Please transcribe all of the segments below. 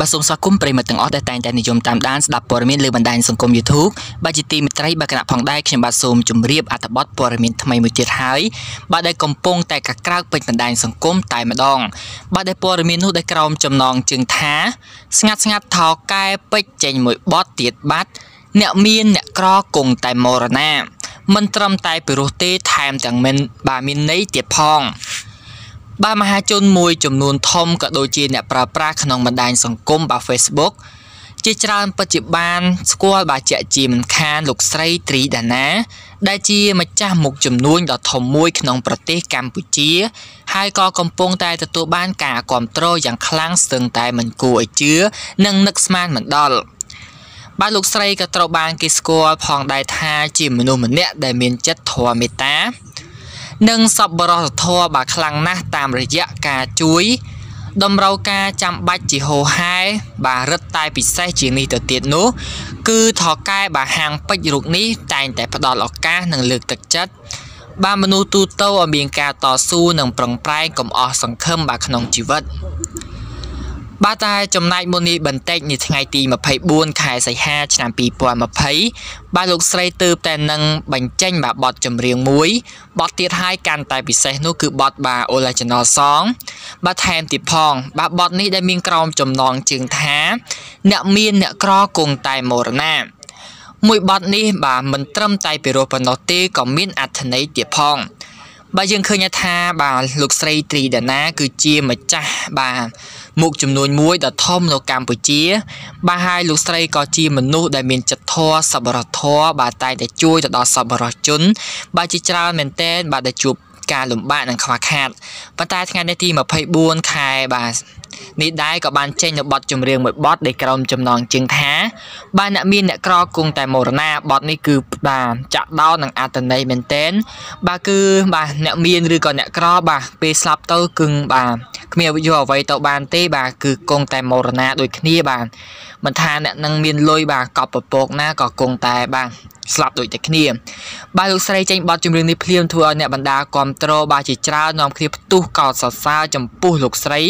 បាទសូមស្វាគមន៍ប្រិមត្តទាំងអស់ដែលតែងតែនិយមតាមដានស្ដាប់ព័ត៌មានលើបណ្ដាញសង្គម YouTube បាទជាទីមេត្រីបាទគណៈផងដែរខ្ញុំបាទសូមជម្រាបអត្ថបទព័ត៌មានថ្មីមួយទៀតហើយបាទដែលកំពុងតែកាក្រើកពេញបណ្ដាញសង្គមតែម្ដងបាទដែលព័ត៌មាននោះដែលក្រោមចំណងជើងថា ស្ងាត់ស្ងាត់ថោកែពេជ្រចេញមួយបត់ទៀតបាត់អ្នកមានអ្នកក្រគង់តែមរណាមិនត្រឹមតែពិរោះទេថែមទាំងមិនបាទមានន័យទៀតផងបាទមហាជនមួយចំនួនធំក៏ដូចជាអ្នកប្រើប្រាស់ក្នុងបណ្ដាញសង្គមបាទ Facebook ជាច្រើនបច្ចុប្បន្នស្គាល់បាទជាជាមិនខាន លោកស្រីត្រីដាណាដែលជាម្ចាស់មុខចំនួនដ៏ធំមួយ ក្នុងប្រទេសកម្ពុជា ហើយក៏កំពុងតែទទួលបានការគ្រប់គ្រងយ៉ាងខ្លាំងស្ទើរតែមិនគួរឲ្យជឿនិងនឹកស្មានមិនដល់បាទលោកស្រីក៏ត្រូវបានគេស្គាល់ផងដែរថាជាមនុស្សម្នាក់ដែលមានចិត្តធម៌មេត្តានិងសប្បុរសធម៌បាខ្លាំងណាស់តាមរយៈការជួយតម្រូវការចាំបាច់ជាហោហែបារឹតតែពិសេសជាងនេះទៅទៀតនោះ គឺថកែបាហាងពេជ្ររូបនេះតែងតែផ្ដល់ឱកាសនិងលើកទឹកចិត្តបាមនុស្សទូទៅឲ្យមានការតស៊ូនិងប្រឹងប្រែងកុំអស់សង្ឃឹមបាក្នុងជីវិតបាទតែចំណាយមុននេះបន្តិចនាថ្ងៃទី24ខែសីហាឆ្នាំ2020បាទលោកស្រីទើបតែនឹងបញ្ចេញបាទបទចម្រៀងមួយបទទៀតហើយកាន់តែពិសេសនោះគឺបទបាទ Original Song បាទថែមទៀតផង បាទបទនេះដែលមានក្រមចំណងជើងថាអ្នកមានអ្នកក្រគង់តែមរណា មួយបទនេះបាទមិនត្រឹមតែពីរោះប៉ុណ្ណោះទេក៏មានអត្ថន័យទៀតផងបាទយើងឃើញថាបាទលោកស្រីត្រីដាណាគឺជាម្ចាស់បាទមុខចំនួនមួយដ៏ធំនៅកម្ពុជា បាទហើយលោកស្រីក៏ជាមនុស្សដែលមានចិត្តធម៌សប្បុរសធម៌បាទតែងតែជួយទៅដល់សប្បុរសជនបាទជាច្រើនមែនទែនបាទដែលជួបការលំបាកនិងខ្វះខាតប៉ុន្តែថ្ងៃនេះទី24ខែបាទនេះដែរក៏បានចេញនៅបទចម្រៀងមួយបទដែលក្រុមចំណងជាងថា បានអ្នកមានអ្នកក្រគង់តែមរណាបទនេះគឺបានចាក់ដោនឹងអត្តន័យមែនតែនបាទគឺ បាទអ្នកមានឬក៏អ្នកក្របាទពេលស្លាប់ទៅគឹងបាទគ្មានអវិជ្ជាអ្វីទៅបានទេបាទគឺគង់តែមរណាដូចគ្នាបាទមិនថាអ្នកនឹងមានលុយបាទកប់ពពកណាក៏គង់តែបាទស្លាប់ដូចតែគ្នាបាទលោកស្រីចេញបទចម្រៀងនេះភ្លាមធ្វើឲ្យអ្នកបណ្ដាគាំទ្របាទជាច្រើននាំគ្នាផ្ទុះកោតសរសើរចំពោះលោកស្រី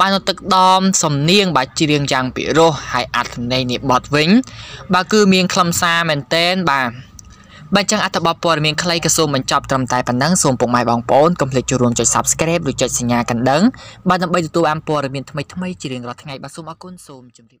បាទនៅទឹកដមសំនៀងបាទច្រៀងយ៉ាងពិរោះហើយអត្ថន័យនៃបទវិញបាទគឺ មានខ្លឹមសារមែនតែនបាទបើចឹងអត្ថបទព័ត៌មានខ្លីក៏សូមបញ្ចប់ត្រឹមតែប៉ុណ្ណឹងសូមពុកម៉ែបងប្អូនកុំភ្លេចចូលរួមចុច Subscribe ឬចុចសញ្ញាកណ្ដឹងបាទដើម្បីទទួលបានព័ត៌មានថ្មីៗជារៀងរាល់ថ្ងៃបាទសូមអរគុណសូមជម្រាប